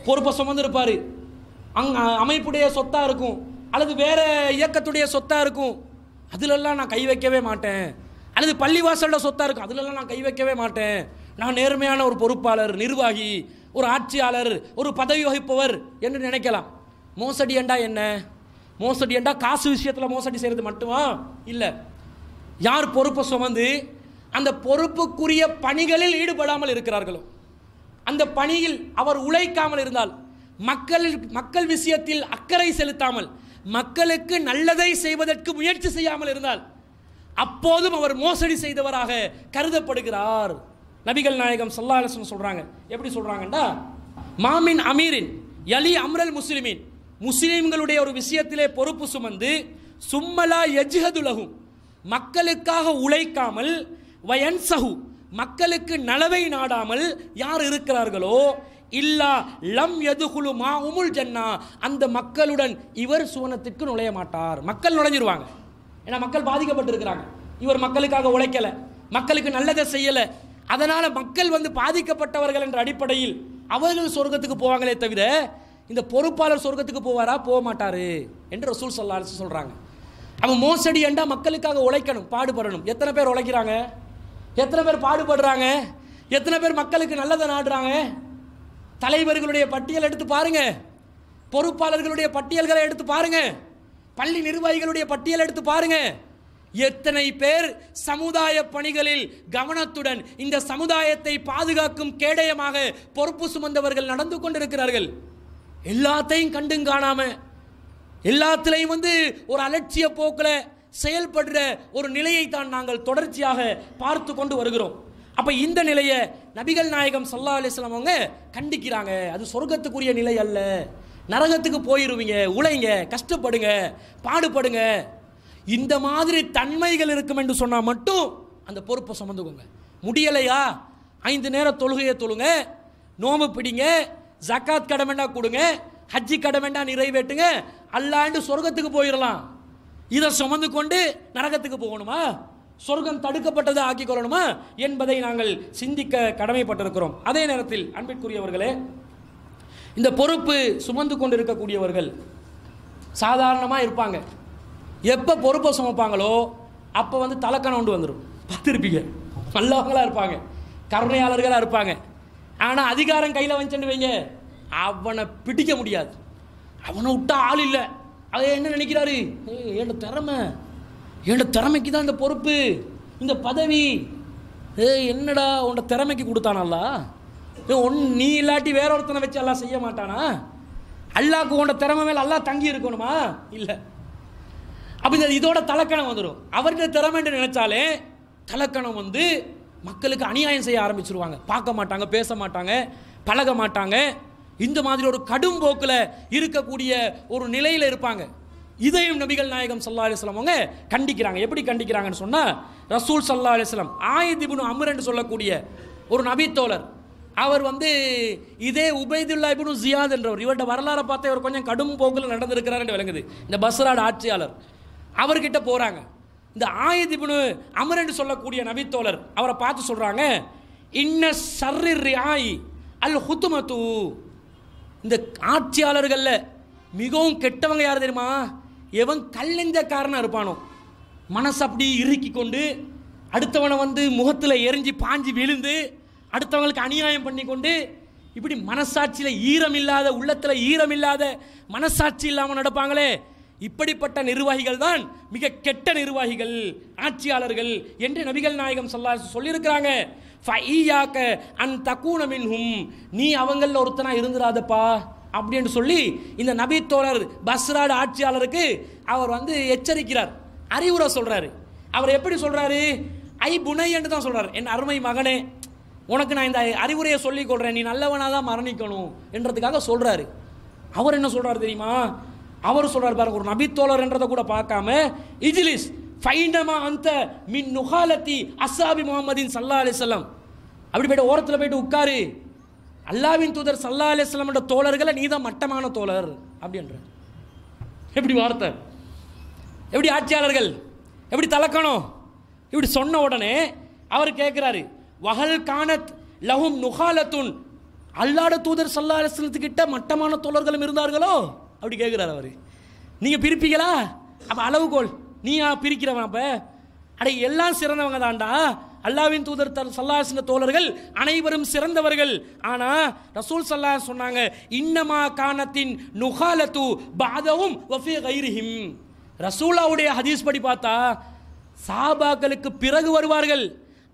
பொறுப்பை சுமந்திருப்பார் அங் அமைப்புடைய சொத்தாக இருக்கும் அல்லது வேறு இயக்கத்துடைய சொத்தாக இருக்கும் அதிலெல்லாம் நான் கை வைக்கவே மாட்டேன் அல்லது பள்ளிவாசலில் சொத்தாக இருக்கும் அதிலெல்லாம் நான் கை வைக்கவே மாட்டேன் நான் நேர்மையான ஒரு பொறுப்பாளர் நிர்வாகி ஒரு ஆட்சியாளர் ஒரு பதவி வகிப்பவர் என்று நினைக்கலாம் மோசடி என்றா என்ன மோசடி என்றால் காசு விஷயத்தில் மோசடி செய்கிறது மட்டுமா இல்லை யார் பொறுப்பை சுமந்து அந்த பொறுப்புக்குரிய பணிகளில் ஈடுபடாமல் இருக்கிறார்களோ அந்த பணியில் அவர் உழைக்காமல் இருந்தால் மக்கள் மக்கள் விஷயத்தில் அக்கறை செலுத்தாமல் மக்களுக்கு நல்லதை செய்வதற்கு முயற்சி செய்யாமல் இருந்தால் அப்போதும் அவர் மோசடி செய்தவராக கருதப்படுகிறார் நபிகள் நாயகம் சொல்லாலசன் சொல்கிறாங்க எப்படி சொல்கிறாங்கன்னா மாமின் அமீரின் யலி அம்ரல் முஸ்லிமின் முஸ்லீம்களுடைய ஒரு விஷயத்திலே பொறுப்பு சுமந்து சும்மலா எஜ்ஹதுலகும் மக்களுக்காக உழைக்காமல் வயன்சகு மக்களுக்கு நலவை நாடாமல் யார் இருக்கிறார்களோ இல்லா லம் எதுகுழு மா உமுல் ஜன்னா அந்த மக்களுடன் இவர் சுவனத்துக்கு நுழைய மாட்டார் மக்கள் நுழைஞ்சிருவாங்க ஏன்னா மக்கள் பாதிக்கப்பட்டிருக்கிறாங்க இவர் மக்களுக்காக உழைக்கலை மக்களுக்கு நல்லதை செய்யலை அதனால் மக்கள் வந்து பாதிக்கப்பட்டவர்கள் என்ற அடிப்படையில் அவர்கள் சொர்க்கத்துக்கு போவாங்களே தவிர இந்த பொறுப்பாளர் சொர்க்கத்துக்கு போவாரா போக மாட்டார் என்று ரசூல் சொல்லா சொல்கிறாங்க அவன் மோசடி என்றால் மக்களுக்காக உழைக்கணும் பாடுபடணும் எத்தனை பேர் உழைக்கிறாங்க எத்தனை பேர் பாடுபடுறாங்க எத்தனை பேர் மக்களுக்கு நல்லதை நாடுறாங்க தலைவர்களுடைய பட்டியல் எடுத்து பாருங்கள் பொறுப்பாளர்களுடைய பட்டியல்களை எடுத்து பாருங்க பள்ளி நிர்வாகிகளுடைய பட்டியல் எடுத்து பாருங்கள் எத்தனை பேர் சமுதாய பணிகளில் கவனத்துடன் இந்த சமுதாயத்தை பாதுகாக்கும் கேடயமாக பொறுப்பு சுமந்தவர்கள் நடந்து கொண்டிருக்கிறார்கள் எல்லாத்தையும் கண்டும் காணாம எல்லாத்துலேயும் வந்து ஒரு அலட்சிய போக்கில் செயல்படுற ஒரு நிலையை தான் நாங்கள் தொடர்ச்சியாக பார்த்து கொண்டு வருகிறோம் அப்போ இந்த நிலையை நபிகள் நாயகம் சல்லா அலிஸ்லாம் அவங்க கண்டிக்கிறாங்க அது சொர்க்கத்துக்குரிய நிலை அல்ல நரகத்துக்கு போயிடுவீங்க உழைங்க கஷ்டப்படுங்க பாடுபடுங்க இந்த மாதிரி தன்மைகள் இருக்கும் என்று சொன்னால் மட்டும் அந்த பொறுப்பை சுமந்துக்கோங்க முடியலையா ஐந்து நேரம் தொழுகையை தொழுங்க நோம்பு பிடிங்க ஜக்காத் கடமைண்டா கொடுங்க ஹஜ்ஜி கடமைண்டா நிறைவேட்டுங்க அல்லாண்டு சொர்க்கத்துக்கு போயிடலாம் இதை சுமந்து கொண்டு நரகத்துக்கு போகணுமா சொர்க்கம் தடுக்கப்பட்டதை ஆக்கிக் கொள்ளணுமா என்பதை நாங்கள் சிந்திக்க கடமைப்பட்டிருக்கிறோம் அதே நேரத்தில் அன்பிற்குரியவர்களே இந்த பொறுப்பு சுமந்து கொண்டு இருக்கக்கூடியவர்கள் சாதாரணமாக இருப்பாங்க எப்போ பொறுப்பை சுமப்பாங்களோ அப்போ வந்து தலக்கணம் கொண்டு வந்துடும் பார்த்துருப்பீங்க நல்லவங்களாக இருப்பாங்க கருணையாளர்களாக இருப்பாங்க ஆனால் அதிகாரம் கையில் வந்துச்சுன்னு வைங்க அவனை பிடிக்க முடியாது அவனை விட்டா ஆள் இல்லை அவர் என்ன நினைக்கிறாரு ஏட திறமை என்னோட திறமைக்கு தான் இந்த பொறுப்பு இந்த பதவி ஏ என்னடா உன்ட திறமைக்கு கொடுத்தானல்லா ஒன் நீ இல்லாட்டி வேற ஒருத்தனை வச்சு எல்லாம் செய்ய மாட்டானா அல்லாக்கு உன்ட திறமை மேலே அல்லா தங்கி இருக்கணுமா இல்லை அப்படி இதோட தலக்கணம் வந்துடும் அவர்கிட்ட திறமைன்னு நினச்சாலே தலக்கணம் வந்து மக்களுக்கு அநியாயம் செய்ய ஆரம்பிச்சிருவாங்க பார்க்க மாட்டாங்க பேச மாட்டாங்க பழக மாட்டாங்க இந்த மாதிரி ஒரு கடும் போக்கில் இருக்கக்கூடிய ஒரு நிலையில் இருப்பாங்க இதையும் நபிகள் நாயகம் சல்லா அலிஸ்லாம் அவங்க கண்டிக்கிறாங்க எப்படி கண்டிக்கிறாங்கன்னு சொன்னால் ரசூல் சல்லா அலிஸ்லாம் ஆயதிபுனு அமர் என்று சொல்லக்கூடிய ஒரு நபித்தோழர் அவர் வந்து இதே உபைதுல்லா இபுனு ஜியாத் என்றவர் இவர்கிட்ட வரலாறை பார்த்து இவர் கொஞ்சம் கடும் போக்கில் நடந்திருக்கிறார் என்று விளங்குது இந்த பஸ்ராட் ஆட்சியாளர் அவர்கிட்ட போகிறாங்க இந்த ஆயதிபுனு அமர் என்று சொல்லக்கூடிய நபித்தோழர் அவரை பார்த்து சொல்கிறாங்க இன்ன சர்ரி ஆயி அல் ஹுத்துமத்து இந்த ஆட்சியாளர்களில் மிகவும் கெட்டவங்க யார் தெரியுமா எவன் கல்லெஞ்சக்காரனாக இருப்பானோ மனசு அப்படி இறுக்கி கொண்டு அடுத்தவனை வந்து முகத்தில் எரிஞ்சு பாஞ்சு விழுந்து அடுத்தவங்களுக்கு அநியாயம் பண்ணி கொண்டு இப்படி மனசாட்சியில் ஈரம் இல்லாத உள்ளத்தில் ஈரம் இல்லாத மனசாட்சி இல்லாமல் நடப்பாங்களே இப்படிப்பட்ட நிர்வாகிகள் தான் மிக கெட்ட நிர்வாகிகள் ஆட்சியாளர்கள் என்று நபிகள் நாயகம் சொல்லா சொல்லியிருக்கிறாங்க ஃபையாக்க அன் தக்கூன மின்ஹும் நீ அவங்களில் ஒருத்தனாக இருந்துடாதப்பா அப்படின்னு சொல்லி இந்த நபித்தோழர் பஸ்ராடு ஆட்சியாளருக்கு அவர் வந்து எச்சரிக்கிறார் அறிவுரை சொல்கிறாரு அவர் எப்படி சொல்கிறாரு ஐ புனை என்று தான் சொல்கிறார் என் அருமை மகனே உனக்கு நான் இந்த அறிவுரையை சொல்லிக் கொள்கிறேன் நீ நல்லவனாக தான் மரணிக்கணும் என்றதுக்காக சொல்கிறாரு அவர் என்ன சொல்கிறார் தெரியுமா அவர் சொல்கிறார் பாருங்க ஒரு நபித்தோழர் என்றதை கூட பார்க்காம இஜிலிஸ் ஃபைனமா அந்த மின் நுகாலத்தி அசாபி முகமதின் சல்லா அலிஸ்லாம் அப்படி போய்ட்டு ஓரத்தில் போயிட்டு உட்காரு அல்லாவின் தூதர் சல்லா என்ற தோழர்களை நீ தான் மட்டமான தோழர் அப்படின்ற எப்படி வார்த்தை எப்படி ஆட்சியாளர்கள் எப்படி தலக்கணும் இப்படி சொன்ன உடனே அவர் கேட்குறாரு வகல் கானத் லஹும் நுகாலத்துன் அல்லாட தூதர் சல்லா அலிஸ்லத்துக்கிட்ட மட்டமான தோழர்களும் இருந்தார்களோ அப்படி கேட்குறாரு அவர் நீங்கள் பிரிப்பீங்களா அப்போ அளவுகோல் நீயா பிரிக்கிறவன் அப்ப அட எல்லாம் சிறந்தவங்க தான்டா அல்லாவின் தூதர் தர் சல்லாஹின தோழர்கள் அனைவரும் சிறந்தவர்கள் ஆனால் ரசூல் சல்லாஹ் சொன்னாங்க இன்னமா காணத்தின் நுகாலத்து பாதவும் ரசூலாவுடைய ஹதீஸ் படி பார்த்தா சாபாக்களுக்கு பிறகு வருவார்கள்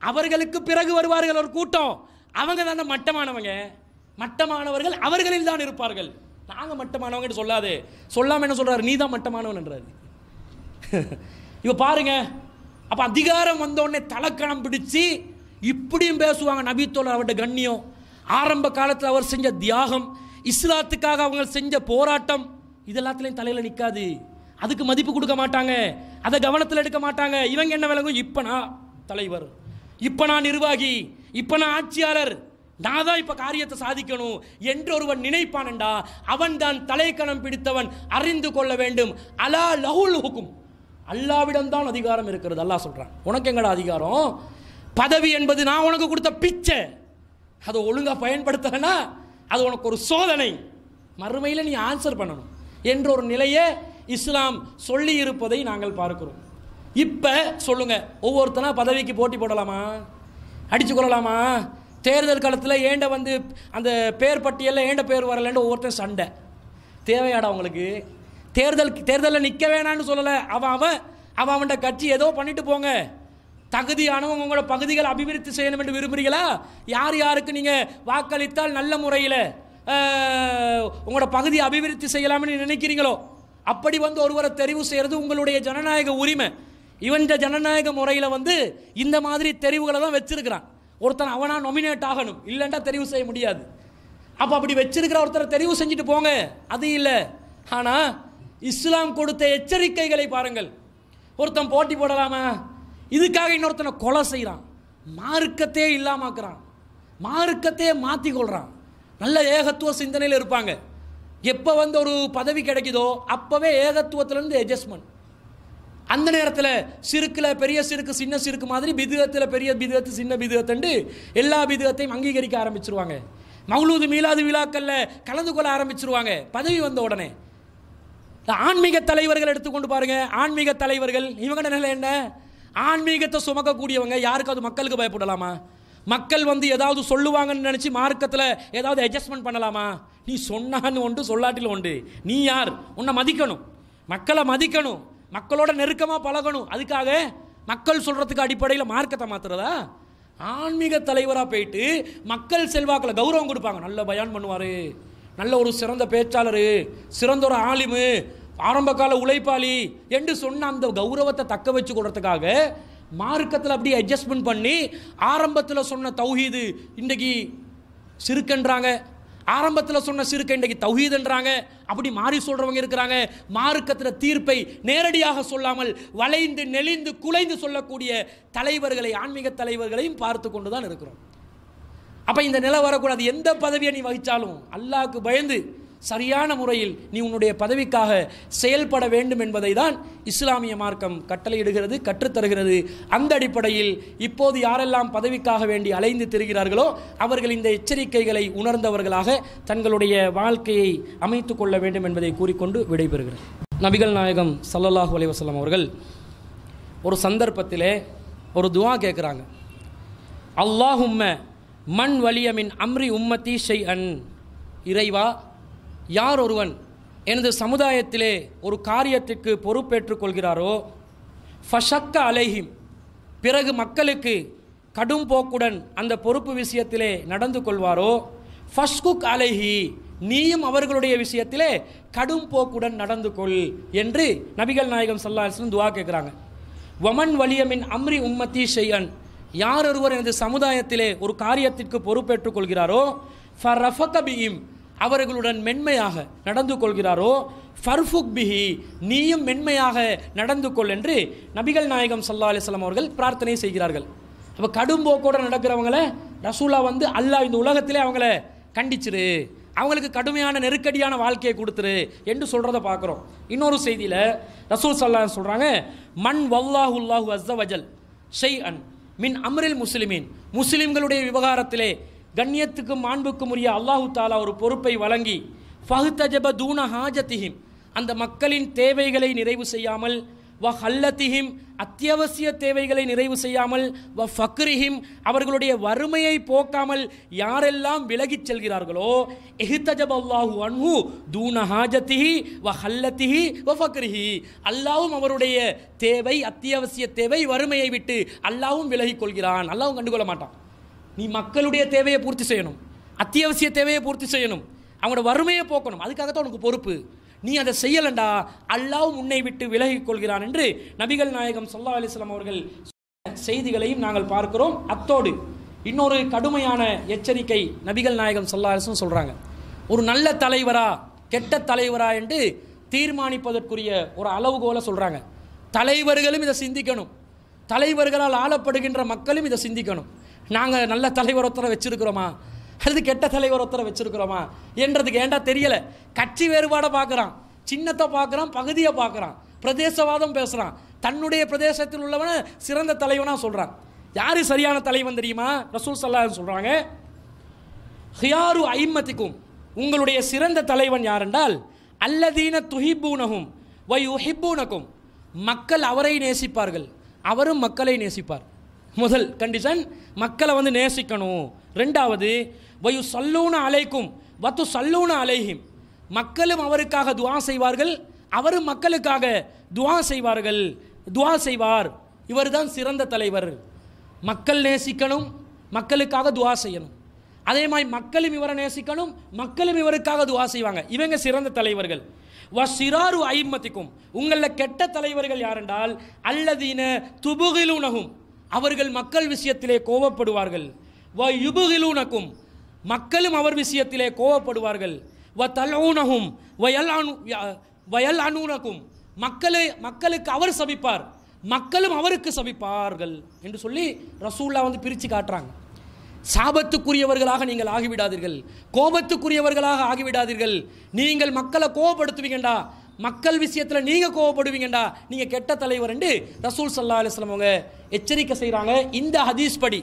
அவர்களுக்கு பிறகு வருவார்கள் ஒரு கூட்டம் அவங்க தானே மட்டமானவங்க மட்டமானவர்கள் அவர்களில் தான் இருப்பார்கள் நாங்கள் மட்டமானவங்கன்னு சொல்லாது சொல்லாமல் என்ன சொல்கிறார் நீ தான் மட்டமானவன்ன்றாரு இப்போ பாருங்க அப்போ அதிகாரம் வந்தோடனே தலைக்கணம் பிடிச்சி இப்படியும் பேசுவாங்க நபித்தோல் அவர்கிட்ட கண்ணியம் ஆரம்ப காலத்தில் அவர் செஞ்ச தியாகம் இஸ்லாத்துக்காக அவங்க செஞ்ச போராட்டம் இது எல்லாத்துலேயும் தலையில் நிற்காது அதுக்கு மதிப்பு கொடுக்க மாட்டாங்க அதை கவனத்தில் எடுக்க மாட்டாங்க இவங்க என்ன விளங்கும் இப்போ நான் தலைவர் இப்போ நான் நிர்வாகி இப்போ நான் ஆட்சியாளர் நான் தான் இப்போ காரியத்தை சாதிக்கணும் என்று ஒருவன் நினைப்பானண்டா அவன் தான் தலைக்கணம் பிடித்தவன் அறிந்து கொள்ள வேண்டும் அலா லகுல் ஹுக்கும் அல்லாவிடம்தான் அதிகாரம் இருக்கிறது அல்லா சொல்கிறான் உனக்கு எங்கடா அதிகாரம் பதவி என்பது நான் உனக்கு கொடுத்த பிச்சை அதை ஒழுங்காக பயன்படுத்தலைன்னா அது உனக்கு ஒரு சோதனை மறுமையில் நீ ஆன்சர் பண்ணணும் என்ற ஒரு நிலையை இஸ்லாம் சொல்லி இருப்பதை நாங்கள் பார்க்கிறோம் இப்போ சொல்லுங்கள் ஒவ்வொருத்தனா பதவிக்கு போட்டி போடலாமா அடித்து கொள்ளலாமா தேர்தல் காலத்தில் ஏண்ட வந்து அந்த பேர் பட்டியலில் ஏண்ட பேர் வரலன்னு ஒவ்வொருத்தன் சண்டை தேவையாடா உங்களுக்கு தேர்தல் தேர்தலில் நிற்க வேணான்னு சொல்லலை அவன் அவன் அவன் அவன்கிட்ட கட்சி ஏதோ பண்ணிட்டு போங்க தகுதியானவங்க உங்களோட பகுதிகளை அபிவிருத்தி செய்யணும் என்று விரும்புகிறீங்களா யார் யாருக்கு நீங்கள் வாக்களித்தால் நல்ல முறையில் உங்களோட பகுதியை அபிவிருத்தி செய்யலாம்னு நினைக்கிறீங்களோ அப்படி வந்து ஒருவரை தெரிவு செய்கிறது உங்களுடைய ஜனநாயக உரிமை இவன் ஜனநாயக முறையில் வந்து இந்த மாதிரி தெரிவுகளை தான் வச்சிருக்கிறான் ஒருத்தன் அவனாக நொமினேட் ஆகணும் இல்லைன்டா தெரிவு செய்ய முடியாது அப்போ அப்படி வச்சிருக்கிற ஒருத்தரை தெரிவு செஞ்சுட்டு போங்க அது இல்லை ஆனால் இஸ்லாம் கொடுத்த எச்சரிக்கைகளை பாருங்கள் ஒருத்தன் போட்டி போடலாமா இதுக்காக இன்னொருத்தனை கொலை செய்கிறான் மார்க்கத்தையே இல்லாமாக்குறான் மார்க்கத்தையே மாற்றி கொள்கிறான் நல்ல ஏகத்துவ சிந்தனையில் இருப்பாங்க எப்போ வந்து ஒரு பதவி கிடைக்குதோ அப்போவே ஏகத்துவத்திலேருந்து அட்ஜஸ்ட்மெண்ட் அந்த நேரத்தில் சிறுக்கில் பெரிய சிறுக்கு சின்ன சிறுக்கு மாதிரி பிதுகத்தில் பெரிய பிதுகத்து சின்ன பிதுகத்துண்டு எல்லா பிதுகத்தையும் அங்கீகரிக்க ஆரம்பிச்சிருவாங்க மவுலூது மீலாது விழாக்களில் கலந்து கொள்ள ஆரம்பிச்சிருவாங்க பதவி வந்த உடனே ஆன்மீக தலைவர்கள் எடுத்துக்கொண்டு பாருங்க ஆன்மீக தலைவர்கள் இவங்க நிலை என்ன ஆன்மீகத்தை சுமக்கக்கூடியவங்க யாருக்காவது மக்களுக்கு பயப்படலாமா மக்கள் வந்து ஏதாவது சொல்லுவாங்கன்னு நினச்சி மார்க்கத்தில் ஏதாவது அட்ஜஸ்ட்மெண்ட் பண்ணலாமா நீ சொன்னான்னு ஒன்று சொல்லாட்டில் உண்டு நீ யார் உன்னை மதிக்கணும் மக்களை மதிக்கணும் மக்களோட நெருக்கமாக பழகணும் அதுக்காக மக்கள் சொல்கிறதுக்கு அடிப்படையில் மார்க்கத்தை மாத்துறதா ஆன்மீக தலைவராக போயிட்டு மக்கள் செல்வாக்கில் கௌரவம் கொடுப்பாங்க நல்ல பயான் பண்ணுவார் நல்ல ஒரு சிறந்த பேச்சாளர் சிறந்த ஒரு ஆலிமு ஆரம்பகால உழைப்பாளி என்று சொன்ன அந்த கௌரவத்தை தக்க வச்சு கொடுறதுக்காக மார்க்கத்தில் அப்படியே அட்ஜஸ்ட்மெண்ட் பண்ணி ஆரம்பத்தில் சொன்ன தௌஹீது இன்றைக்கி சிறுக்கன்றாங்க ஆரம்பத்தில் சொன்ன சிறுக்க இன்றைக்கு தௌஹீதுன்றாங்க அப்படி மாறி சொல்கிறவங்க இருக்கிறாங்க மார்க்கத்தில் தீர்ப்பை நேரடியாக சொல்லாமல் வளைந்து நெளிந்து குலைந்து சொல்லக்கூடிய தலைவர்களை ஆன்மீக தலைவர்களையும் பார்த்து கொண்டு தான் இருக்கிறோம் அப்போ இந்த நிலை வரக்கூடாது எந்த பதவியை நீ வகித்தாலும் அல்லாவுக்கு பயந்து சரியான முறையில் நீ உன்னுடைய பதவிக்காக செயல்பட வேண்டும் என்பதை தான் இஸ்லாமிய மார்க்கம் கட்டளையிடுகிறது கற்றுத்தருகிறது அந்த அடிப்படையில் இப்போது யாரெல்லாம் பதவிக்காக வேண்டி அலைந்து திரிகிறார்களோ அவர்கள் இந்த எச்சரிக்கைகளை உணர்ந்தவர்களாக தங்களுடைய வாழ்க்கையை அமைத்து கொள்ள வேண்டும் என்பதை கூறிக்கொண்டு விடைபெறுகிறது நபிகள் நாயகம் சல்லல்லாஹு அலைவசல்லாம் அவர்கள் ஒரு சந்தர்ப்பத்திலே ஒரு துவா கேட்குறாங்க அல்லாஹும்ம மண் வலியமின் அம்ரி உம்மத்தி ஷெய் அன் இறைவா யார் ஒருவன் எனது சமுதாயத்திலே ஒரு காரியத்துக்கு பொறுப்பேற்றுக் கொள்கிறாரோ ஃபஷக்க அலைஹிம் பிறகு மக்களுக்கு கடும் போக்குடன் அந்த பொறுப்பு விஷயத்திலே நடந்து கொள்வாரோ ஃபஷ்குக் அலைஹி நீயும் அவர்களுடைய விஷயத்திலே கடும் போக்குடன் நடந்து கொள் என்று நபிகள் நாயகம் சல்லாஹ் துவா கேட்குறாங்க வமன் வலியமின் அம்ரி உம்மத்தி ஷெய்யன் யார் ஒருவர் எனது சமுதாயத்திலே ஒரு காரியத்திற்கு பொறுப்பேற்றுக் கொள்கிறாரோ ஃபரஃபகபியும் அவர்களுடன் மென்மையாக நடந்து கொள்கிறாரோ ஃபர்ஃபுக் பிஹி நீயும் மென்மையாக நடந்து கொள் என்று நபிகள் நாயகம் சல்லா அலிஸ்லாம் அவர்கள் பிரார்த்தனை செய்கிறார்கள் அப்போ போக்கோடு நடக்கிறவங்கள ரசூலா வந்து அல்லாஹ் இந்த உலகத்திலே அவங்கள கண்டிச்சிரு அவங்களுக்கு கடுமையான நெருக்கடியான வாழ்க்கையை கொடுத்துரு என்று சொல்கிறத பார்க்குறோம் இன்னொரு செய்தியில் ரசூல் சல்லான்னு சொல்கிறாங்க மண் வல்லாஹுல்லாஹு அஸ்தவஜல் வஜல் ஷெய் அன் மின் அம்ரில் முஸ்லிமின் முஸ்லிம்களுடைய விவகாரத்திலே கண்ணியத்துக்கும் மாண்புக்கும் உரிய அல்லாஹு தாலா ஒரு பொறுப்பை வழங்கி தஜப தூன ஹாஜத்திஹிம் அந்த மக்களின் தேவைகளை நிறைவு செய்யாமல் வ ஹல்லத்திஹிம் அத்தியாவசிய தேவைகளை நிறைவு செய்யாமல் வ ஃபக்ரிஹிம் அவர்களுடைய வறுமையை போக்காமல் யாரெல்லாம் விலகிச் செல்கிறார்களோ எஹித்தஜப் அல்லாஹு அன்ஹு தூன ஹாஜத்திஹி வ ஹல்லத்திஹி வ ஃபக்ரிஹி அல்லாவும் அவருடைய தேவை அத்தியாவசிய தேவை வறுமையை விட்டு அல்லாவும் விலகிக் கொள்கிறான் அல்லாவும் கண்டுகொள்ள மாட்டான் நீ மக்களுடைய தேவையை பூர்த்தி செய்யணும் அத்தியாவசிய தேவையை பூர்த்தி செய்யணும் அவங்களோட வறுமையை போக்கணும் அதுக்காகத்தான் உனக்கு பொறுப்பு நீ அதை செய்யலண்டா அல்லாவும் உன்னை விட்டு விலகிக் கொள்கிறான் என்று நபிகள் நாயகம் சொல்லா அலிஸ்லாம் அவர்கள் செய்திகளையும் நாங்கள் பார்க்கிறோம் அத்தோடு இன்னொரு கடுமையான எச்சரிக்கை நபிகள் நாயகம் சொல்லா அலிஸ்லாம் சொல்கிறாங்க ஒரு நல்ல தலைவரா கெட்ட தலைவரா என்று தீர்மானிப்பதற்குரிய ஒரு அளவுகோலை சொல்கிறாங்க தலைவர்களும் இதை சிந்திக்கணும் தலைவர்களால் ஆளப்படுகின்ற மக்களும் இதை சிந்திக்கணும் நாங்கள் நல்ல தலைவர் வச்சுருக்கிறோமா அல்லது கெட்ட தலைவர் ஒருத்தரை வச்சுருக்குறோமா என்றதுக்கு ஏண்டா தெரியலை கட்சி வேறுபாடை பார்க்குறான் சின்னத்தை பார்க்குறான் பகுதியை பார்க்குறான் பிரதேசவாதம் பேசுகிறான் தன்னுடைய பிரதேசத்தில் உள்ளவன் சிறந்த தலைவனாக சொல்கிறான் யார் சரியான தலைவன் தெரியுமா ரசூல் சல்லான்னு சொல்கிறாங்க ஹியாரு ஐம்மத்திக்கும் உங்களுடைய சிறந்த தலைவன் யாரென்றால் அல்லதீன துஹிபூனகும் வை உஹிபூனகும் மக்கள் அவரை நேசிப்பார்கள் அவரும் மக்களை நேசிப்பார் முதல் கண்டிஷன் மக்களை வந்து நேசிக்கணும் ரெண்டாவது வயு சல்லூன அலைக்கும் வத்து சல்லூன அலைஹிம் மக்களும் அவருக்காக துவா செய்வார்கள் அவரும் மக்களுக்காக துவா செய்வார்கள் துவா செய்வார் இவர் தான் சிறந்த தலைவர் மக்கள் நேசிக்கணும் மக்களுக்காக துவா செய்யணும் அதே மாதிரி மக்களும் இவரை நேசிக்கணும் மக்களும் இவருக்காக துவா செய்வாங்க இவங்க சிறந்த தலைவர்கள் வ சிறாரு ஐம்மத்திக்கும் உங்களில் கெட்ட தலைவர்கள் யாரென்றால் அல்லதீன துபுகிலுனகும் அவர்கள் மக்கள் விஷயத்திலே கோபப்படுவார்கள் வ யுபுகிலுனக்கும் மக்களும் அவர் விஷயத்திலே கோவப்படுவார்கள் வ தலோனகும் வயல் அணு வயல் அணுனகும் மக்களை மக்களுக்கு அவர் சபிப்பார் மக்களும் அவருக்கு சபிப்பார்கள் என்று சொல்லி ரசூல்லா வந்து பிரித்து காட்டுறாங்க சாபத்துக்குரியவர்களாக நீங்கள் ஆகிவிடாதீர்கள் கோபத்துக்குரியவர்களாக ஆகிவிடாதீர்கள் நீங்கள் மக்களை கோவப்படுத்துவீங்கண்டா மக்கள் விஷயத்தில் நீங்கள் கோவப்படுவீங்கண்டா நீங்கள் கெட்ட தலைவர் என்று ரசூல் சல்லா அலுவலம் அவங்க எச்சரிக்கை செய்கிறாங்க இந்த ஹதீஸ் படி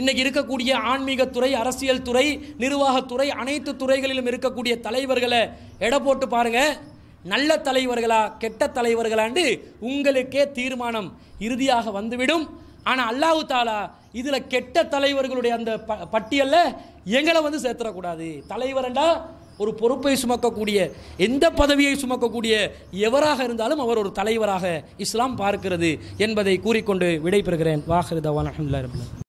இன்னைக்கு இருக்கக்கூடிய ஆன்மீகத்துறை அரசியல் துறை நிர்வாகத்துறை அனைத்து துறைகளிலும் இருக்கக்கூடிய தலைவர்களை எடை போட்டு பாருங்கள் நல்ல தலைவர்களா கெட்ட தலைவர்களாண்டு உங்களுக்கே தீர்மானம் இறுதியாக வந்துவிடும் ஆனால் அல்லாஹு தாலா இதில் கெட்ட தலைவர்களுடைய அந்த ப பட்டியலில் எங்களை வந்து சேர்த்துடக்கூடாது தலைவரண்டா ஒரு பொறுப்பை சுமக்கக்கூடிய எந்த பதவியை சுமக்கக்கூடிய எவராக இருந்தாலும் அவர் ஒரு தலைவராக இஸ்லாம் பார்க்கிறது என்பதை கூறிக்கொண்டு விடைபெறுகிறேன் வாஹிருதவான் அஹமதுல்லா